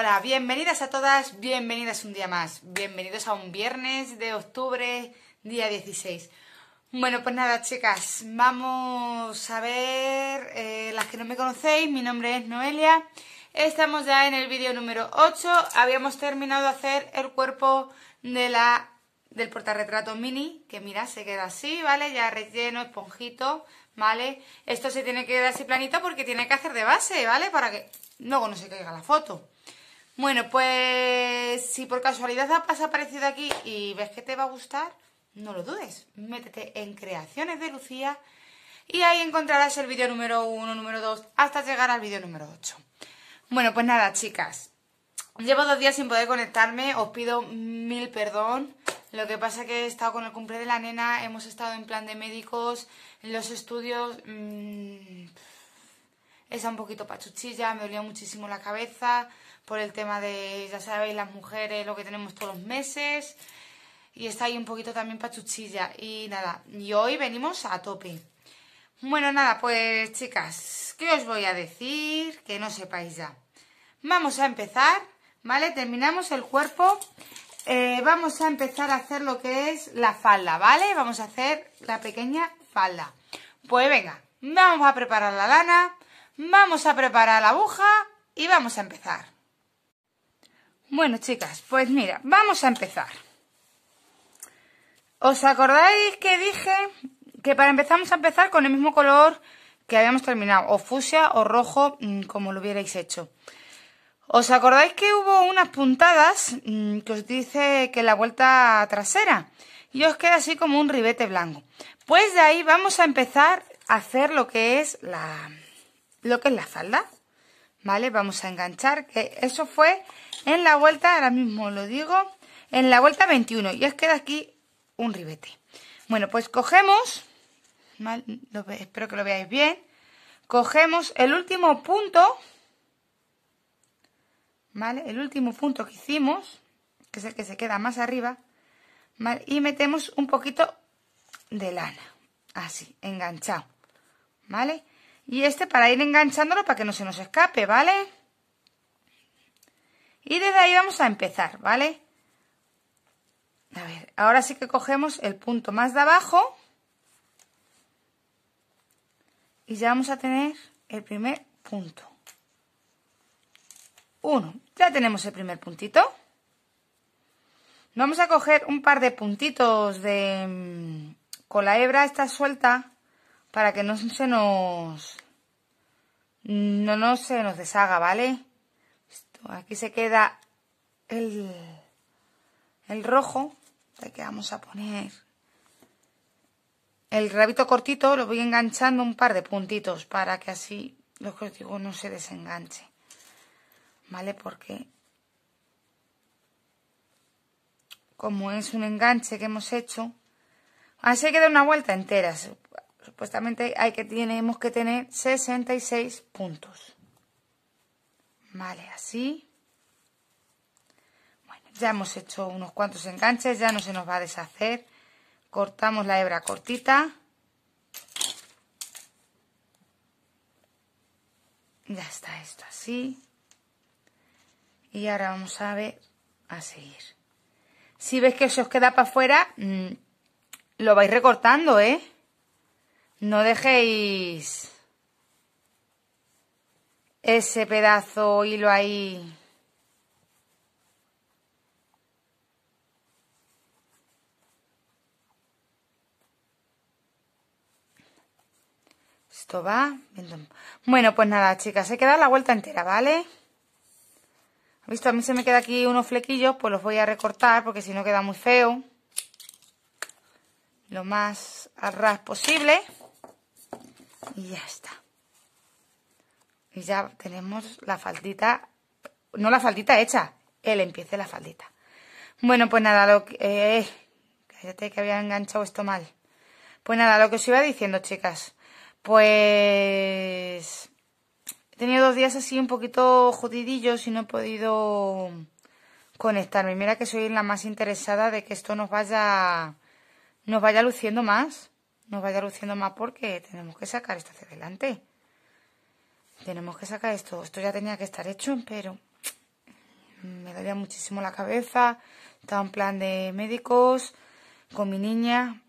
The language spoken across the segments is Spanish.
Hola, bienvenidas a todas, bienvenidas un día más, bienvenidos a un viernes de octubre, día 16. Bueno, pues nada, chicas, vamos a ver eh, las que no me conocéis. Mi nombre es Noelia. Estamos ya en el vídeo número 8. Habíamos terminado de hacer el cuerpo de la, del portarretrato mini, que mira, se queda así, ¿vale? Ya relleno, esponjito, ¿vale? Esto se tiene que quedar así planito porque tiene que hacer de base, ¿vale? Para que luego no se caiga la foto. Bueno, pues si por casualidad has aparecido aquí y ves que te va a gustar, no lo dudes, métete en Creaciones de Lucía y ahí encontrarás el vídeo número 1, número 2, hasta llegar al vídeo número 8. Bueno, pues nada, chicas, llevo dos días sin poder conectarme, os pido mil perdón. Lo que pasa es que he estado con el cumple de la nena, hemos estado en plan de médicos, en los estudios... Mm, es un poquito pachuchilla, me dolía muchísimo la cabeza, por el tema de, ya sabéis, las mujeres, lo que tenemos todos los meses. Y está ahí un poquito también pachuchilla. Y nada, y hoy venimos a tope. Bueno, nada, pues chicas, ¿qué os voy a decir? Que no sepáis ya. Vamos a empezar, ¿vale? Terminamos el cuerpo. Eh, vamos a empezar a hacer lo que es la falda, ¿vale? Vamos a hacer la pequeña falda. Pues venga, vamos a preparar la lana, vamos a preparar la aguja y vamos a empezar. Bueno, chicas, pues mira, vamos a empezar. ¿Os acordáis que dije que para empezar vamos a empezar con el mismo color que habíamos terminado? O fusia o rojo, mm, como lo hubierais hecho. ¿Os acordáis que hubo unas puntadas mm, que os dice que la vuelta trasera? Y os queda así como un ribete blanco. Pues de ahí vamos a empezar a hacer lo que es la, lo que es la falda. ¿vale? Vamos a enganchar, que eso fue en la vuelta, ahora mismo lo digo, en la vuelta 21 y os queda aquí un ribete. Bueno, pues cogemos, espero que lo veáis bien, cogemos el último punto, ¿vale? El último punto que hicimos, que es el que se queda más arriba, Y metemos un poquito de lana, así, enganchado, ¿vale? Y este para ir enganchándolo para que no se nos escape, ¿vale? Y desde ahí vamos a empezar, ¿vale? A ver, ahora sí que cogemos el punto más de abajo. Y ya vamos a tener el primer punto. Uno. Ya tenemos el primer puntito. Vamos a coger un par de puntitos de mm, con la hebra esta suelta para que no se nos... No, no se nos deshaga, ¿vale? aquí se queda el, el rojo, que vamos a poner el rabito cortito lo voy enganchando un par de puntitos para que así lo que digo no se desenganche vale porque como es un enganche que hemos hecho así queda una vuelta entera supuestamente hay que, tenemos que tener 66 puntos. Vale, así. Bueno, ya hemos hecho unos cuantos enganches, ya no se nos va a deshacer. Cortamos la hebra cortita. Ya está esto así. Y ahora vamos a ver, a seguir. Si ves que se os queda para afuera, mm, lo vais recortando, ¿eh? No dejéis ese pedazo hilo ahí. Esto va. Bueno, pues nada, chicas, se queda la vuelta entera, ¿vale? ¿Visto? A mí se me queda aquí unos flequillos, pues los voy a recortar porque si no queda muy feo. Lo más arras ras posible y ya está. Y ya tenemos la faldita, no la faldita hecha, el empiece la faldita. Bueno, pues nada, lo que... Eh, cállate que había enganchado esto mal. Pues nada, lo que os iba diciendo, chicas. Pues... He tenido dos días así un poquito jodidillos y no he podido conectarme. Mira que soy la más interesada de que esto nos vaya... Nos vaya luciendo más no vaya luciendo más porque tenemos que sacar esto hacia adelante. Tenemos que sacar esto. Esto ya tenía que estar hecho, pero me dolía muchísimo la cabeza. Estaba en plan de médicos, con mi niña,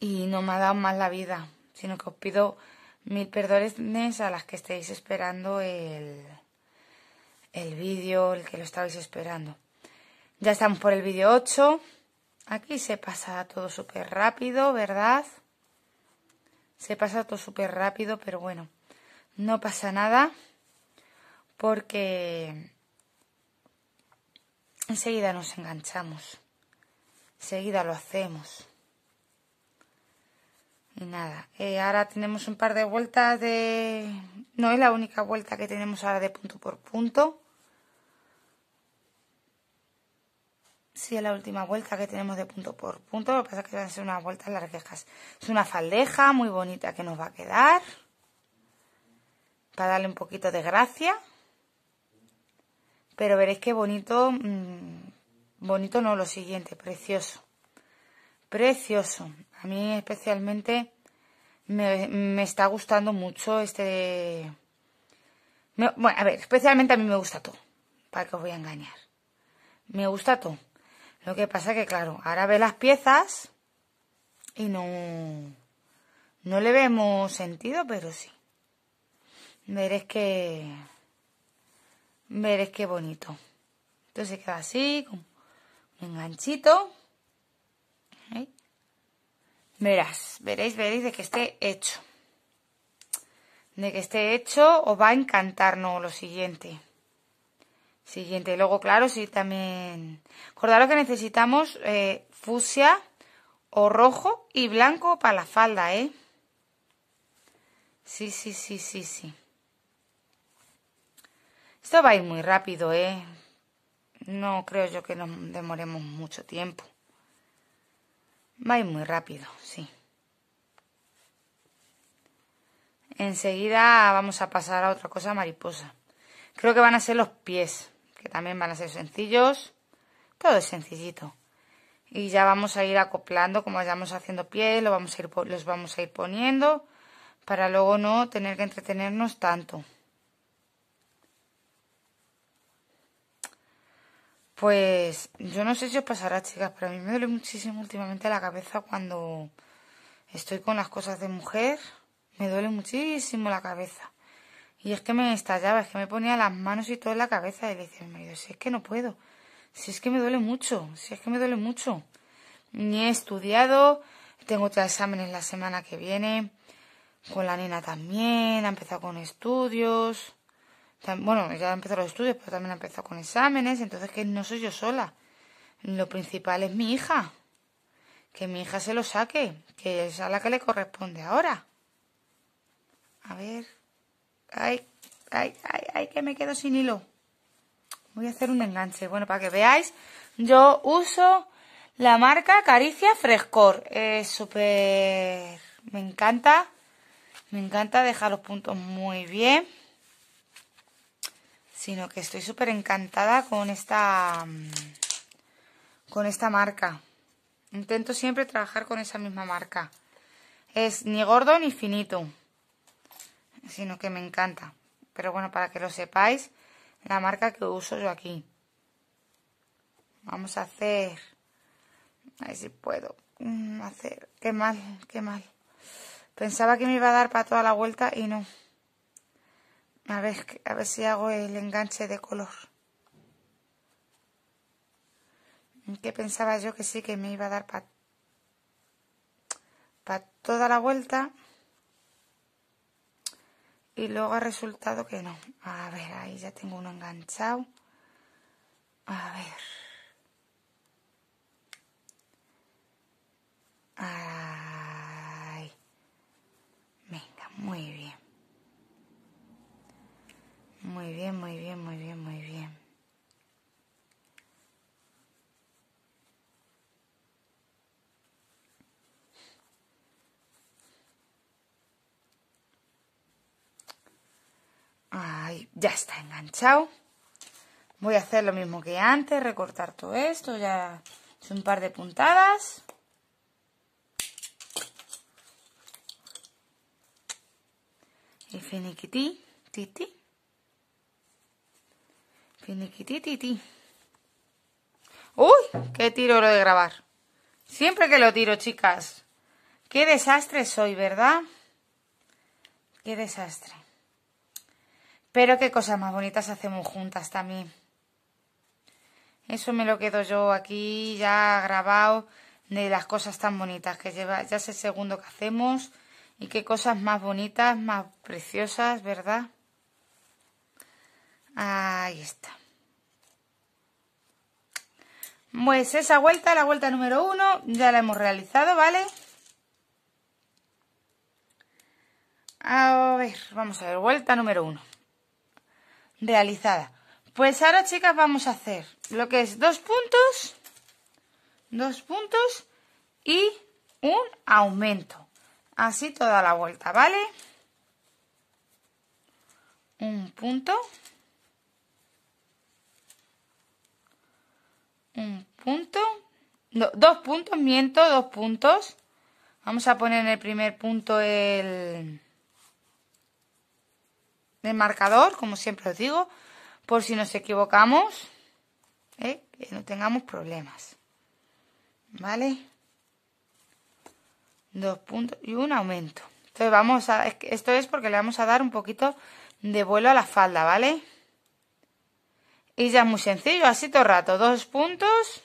y no me ha dado más la vida, sino que os pido mil perdones a las que estéis esperando el, el vídeo, el que lo estabais esperando. Ya estamos por el vídeo 8. Aquí se pasa todo súper rápido, ¿verdad? Se pasa todo súper rápido, pero bueno, no pasa nada porque enseguida nos enganchamos, enseguida lo hacemos. Y nada, eh, ahora tenemos un par de vueltas de... No es la única vuelta que tenemos ahora de punto por punto. Sí, es la última vuelta que tenemos de punto por punto. Lo que pasa es que van a ser unas vueltas larguejas. Es una faldeja muy bonita que nos va a quedar. Para darle un poquito de gracia. Pero veréis qué bonito. Mm, bonito no, lo siguiente. Precioso. Precioso. A mí especialmente me, está gustando mucho este... bueno, a ver, especialmente a mí me gusta todo. Para que os voy a engañar. Me gusta todo. Lo que pasa que, claro, ahora ve las piezas y no, no le vemos sentido, pero sí. Veréis que... Veréis qué bonito. Entonces queda así, con un ganchito. Verás, veréis, veréis de que esté hecho. De que esté hecho os va a encantar, Lo siguiente siguiente. Luego, claro, sí, también... Acordaros que necesitamos eh, fusia o rojo y blanco para la falda, ¿eh? Sí, sí, sí, sí, sí. Esto va a ir muy rápido, ¿eh? No creo yo que nos demoremos mucho tiempo. Va a ir muy rápido, sí. Enseguida vamos a pasar a otra cosa mariposa. Creo que van a ser los pies que también van a ser sencillos. Todo es sencillito. Y ya vamos a ir acoplando, como vayamos haciendo piel, lo vamos a ir, los vamos a ir poniendo para luego no tener que entretenernos tanto. Pues yo no sé si os pasará, chicas, pero a mí me duele muchísimo últimamente la cabeza cuando estoy con las cosas de mujer. Me duele muchísimo la cabeza. Y es que me estallaba, es que me ponía las manos y todo en la cabeza. Y le decía mi marido, si es que no puedo, si es que me duele mucho, si es que me duele mucho. Ni he estudiado, tengo otros exámenes la semana que viene, con la nena también, ha empezado con estudios. Bueno, ya ha empezado los estudios, pero también ha empezado con exámenes, entonces que no soy yo sola. Lo principal es mi hija. Que mi hija se lo saque, que es a la que le corresponde ahora. A ver. Ay, ay, ay, ay, que me quedo sin hilo. Voy a hacer un enganche. Bueno, para que veáis, yo uso la marca Caricia Frescor. Es súper... Me encanta. Me encanta dejar los puntos muy bien. Sino que estoy súper encantada con esta... Mm, con esta marca. Intento siempre trabajar con esa misma marca. Es ni gordo ni finito sino que me encanta. Pero bueno, para que lo sepáis, la marca que uso yo aquí. Vamos a hacer... A ver si puedo mm, hacer... Qué mal, qué mal. Pensaba que me iba a dar para toda la vuelta y no. A ver, a si hago el enganche de color. ¿Qué pensaba yo que sí que me iba a dar para toda la vuelta y luego ha resultado que no. A ver, ahí ya tengo uno enganchado. A ver. ya está enganchado. Voy a hacer lo mismo que antes, recortar todo esto, ya es un par de puntadas. Y finiquití, titi. Finiquití, titi. ¡Uy! ¡Qué tiro lo de grabar! Siempre que lo tiro, chicas. ¡Qué desastre soy, verdad? ¡Qué desastre! Pero qué cosas más bonitas hacemos juntas también. Eso me lo quedo yo aquí ya grabado de las cosas tan bonitas que lleva. Ya es el segundo que hacemos y qué cosas más bonitas, más preciosas, ¿verdad? Ahí está. Pues esa vuelta, la vuelta número uno, ya la hemos realizado, ¿vale? A ver, vamos a ver, vuelta número uno realizada. Pues ahora, chicas, vamos a hacer lo que es dos puntos, dos puntos y un aumento. Así toda la vuelta, ¿vale? Un punto. Un punto. dos puntos, miento, dos puntos. Vamos a poner en el primer punto el... De marcador, como siempre os digo, por si nos equivocamos, ¿eh? que no tengamos problemas. ¿Vale? Dos puntos y un aumento. Entonces vamos a, esto es porque le vamos a dar un poquito de vuelo a la falda, ¿vale? Y ya es muy sencillo, así todo el rato, dos puntos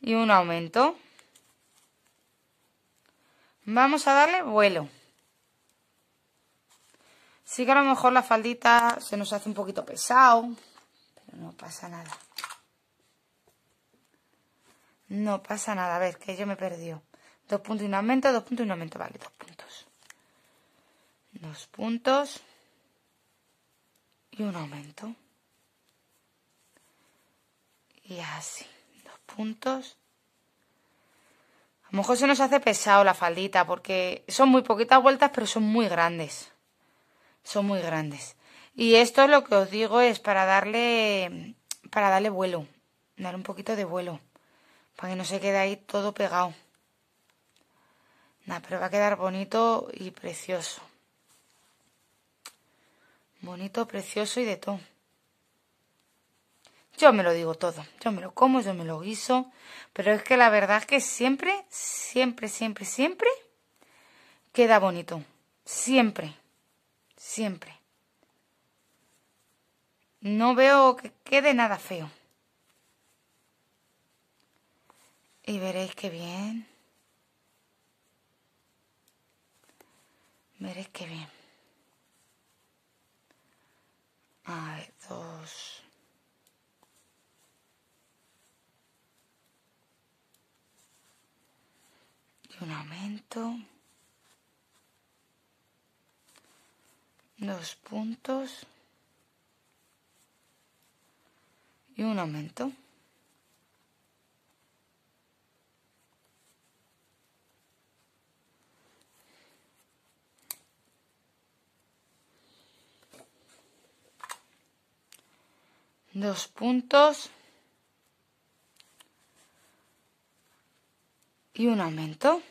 y un aumento. Vamos a darle vuelo. Sí que a lo mejor la faldita se nos hace un poquito pesado, pero no pasa nada. No pasa nada, a ver, que yo me perdió. Dos puntos y un aumento, dos puntos y un aumento, vale, dos puntos. Dos puntos y un aumento. Y así, dos puntos. A lo mejor se nos hace pesado la faldita porque son muy poquitas vueltas pero son muy grandes son muy grandes. Y esto lo que os digo es para darle, para darle vuelo, dar un poquito de vuelo, para que no se quede ahí todo pegado. Nada, pero va a quedar bonito y precioso. Bonito, precioso y de todo. Yo me lo digo todo. Yo me lo como, yo me lo guiso. Pero es que la verdad es que siempre, siempre, siempre, siempre queda bonito. Siempre siempre. No veo que quede nada feo. Y veréis qué bien. Veréis qué bien. dos. un aumento. dos puntos y un aumento. Dos puntos y un aumento.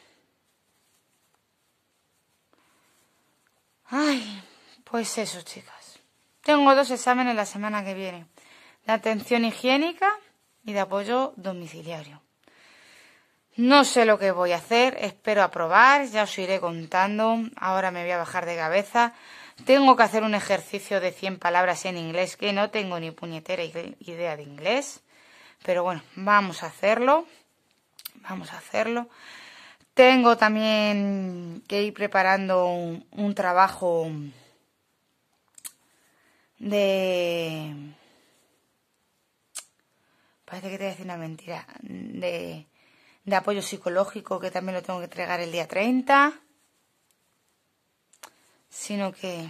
Ay, pues eso, chicas. Tengo dos exámenes la semana que viene. De atención higiénica y de apoyo domiciliario. No sé lo que voy a hacer, espero aprobar, ya os iré contando. Ahora me voy a bajar de cabeza. Tengo que hacer un ejercicio de 100 palabras en inglés que no tengo ni puñetera idea de inglés. Pero bueno, vamos a hacerlo. Vamos a hacerlo. Tengo también que ir preparando un, un trabajo de... Parece que te voy a decir una mentira. De, apoyo psicológico, que también lo tengo que entregar el día 30. Sino que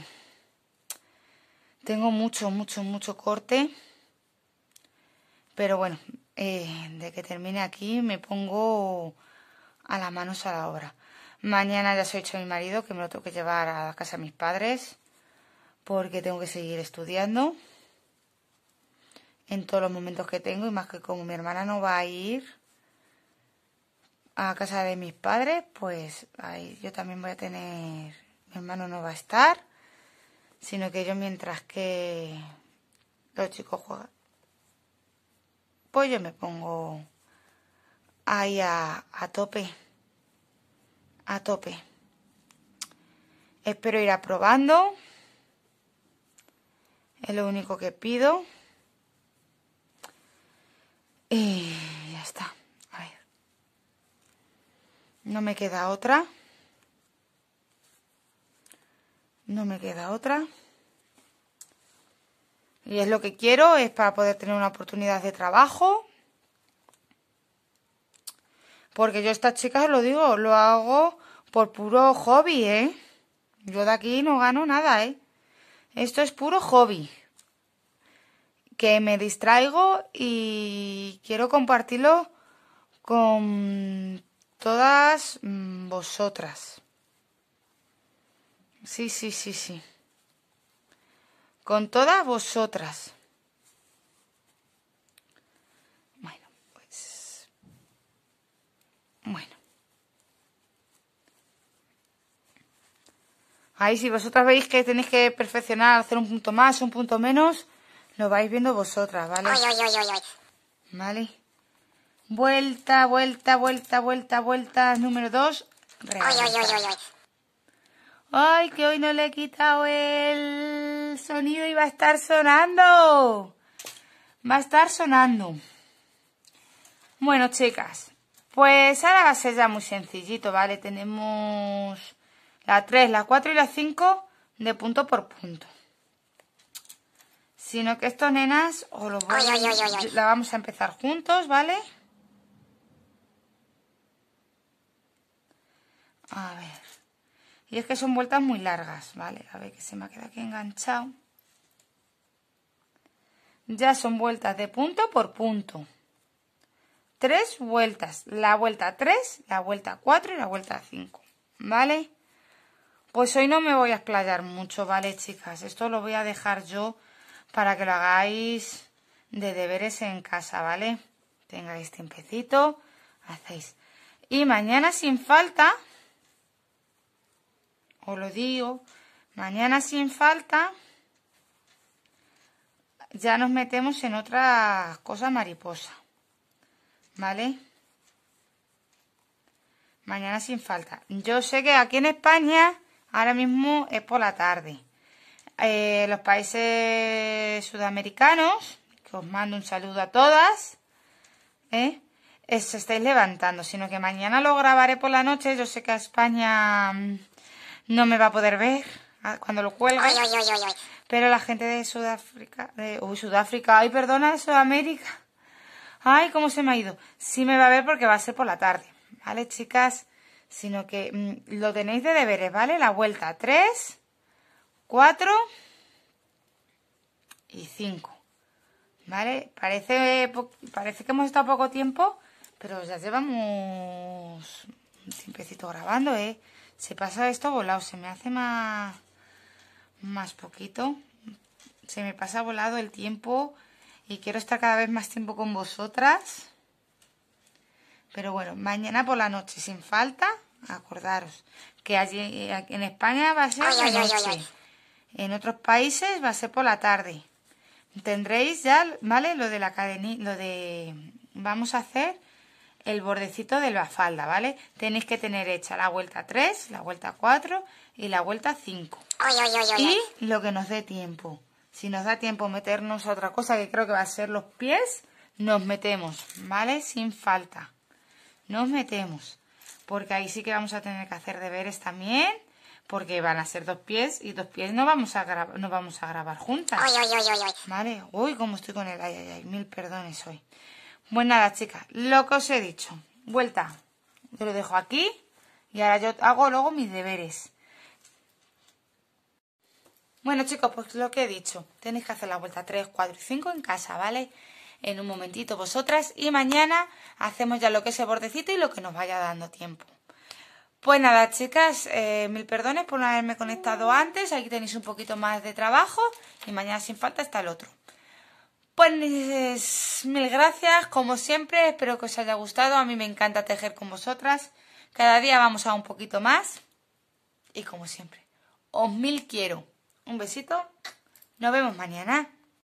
tengo mucho, mucho, mucho corte. Pero bueno, eh, de que termine aquí me pongo a las manos a la obra. Mañana ya se he hecho mi marido, que me lo tengo que llevar a la casa de mis padres porque tengo que seguir estudiando en todos los momentos que tengo y más que como mi hermana no va a ir a casa de mis padres, pues yo también voy a tener, mi hermano no va a estar, sino que yo mientras que los chicos juegan, pues yo me pongo ahí a, a tope, a tope. Espero ir aprobando es lo único que pido. Y ya está. A ver. No me queda otra. No me queda otra. Y es lo que quiero, es para poder tener una oportunidad de trabajo. Porque yo estas chicas, lo digo, lo hago por puro hobby, ¿eh? Yo de aquí no gano nada, ¿eh? Esto es puro hobby, que me distraigo y quiero compartirlo con todas mm, vosotras. Sí, sí, sí, sí. Con todas vosotras. Ahí si vosotras veis que tenéis que perfeccionar, hacer un punto más, un punto menos, lo vais viendo vosotras, ¿vale? ¿Vale? Vuelta, vuelta, vuelta, vuelta, vuelta, número 2. Ay, que hoy no le he quitado el sonido y va a estar sonando. Va a estar sonando. Bueno, chicas, pues ahora va a ser ya muy sencillito, ¿vale? Tenemos la 3, la 4 y la 5 de punto por punto. Sino que esto, nenas o los la vamos a empezar juntos, ¿vale? A ver. Y es que son vueltas muy largas, ¿vale? A ver que se me ha quedado aquí enganchado. Ya son vueltas de punto por punto. Tres vueltas. La vuelta 3, la vuelta 4 y la vuelta 5. ¿Vale? Pues hoy no me voy a explayar mucho, ¿vale, chicas? Esto lo voy a dejar yo para que lo hagáis de deberes en casa, ¿vale? Tengáis tiempecito, hacéis. Y mañana sin falta, os lo digo, mañana sin falta ya nos metemos en otra cosa mariposa, ¿vale? Mañana sin falta. Yo sé que aquí en España Ahora mismo es por la tarde. Eh, los países sudamericanos, que os mando un saludo a todas. ¿eh? ¿eh? se estáis levantando, sino que mañana lo grabaré por la noche. Yo sé que a España mm, no me va a poder ver ah, cuando lo cuelgue. Pero la gente de Sudáfrica, de Sudáfrica, ay, perdona, de Sudamérica. Ay, cómo se me ha ido. Sí me va a ver porque va a ser por la tarde. ¿Vale, chicas? sino que mm, lo tenéis de deberes, ¿vale? La vuelta 3, 4 y 5, ¿vale? Parece, que hemos estado poco tiempo, pero ya llevamos un tiempecito grabando, ¿eh? Se pasa esto volado, se me hace más, más poquito, se me pasa volado el tiempo y quiero estar cada vez más tiempo con vosotras. Pero bueno, mañana por la noche, sin falta, acordaros que allí eh, en España va a ser por la noche. en otros países va a ser por la tarde. Tendréis ya, ¿vale? Lo de la cadena, lo de vamos a hacer el bordecito de la falda, ¿vale? Tenéis que tener hecha la vuelta 3, la vuelta 4 y la vuelta 5. Y lo que nos dé tiempo. Si nos da tiempo meternos a otra cosa que creo que va a ser los pies, nos metemos, ¿vale? Sin falta nos metemos, porque ahí sí que vamos a tener que hacer deberes también, porque van a ser dos pies y dos pies no vamos a, no vamos a grabar juntas. Vale, uy, cómo estoy con él ay, ay, ay, mil perdones hoy. Pues nada, chicas, lo que os he dicho, vuelta, yo lo dejo aquí y ahora yo hago luego mis deberes. Bueno chicos, pues lo que he dicho, tenéis que hacer la vuelta 3, 4 y 5 en casa, ¿vale? en un momentito vosotras y mañana hacemos ya lo que es el bordecito y lo que nos vaya dando tiempo. Pues nada, chicas, eh, mil perdones por no haberme conectado antes. Aquí tenéis un poquito más de trabajo y mañana sin falta está el otro. Pues mil gracias, como siempre, espero que os haya gustado. A mí me encanta tejer con vosotras. Cada día vamos a un poquito más. Y como siempre, os mil quiero. Un besito. Nos vemos mañana.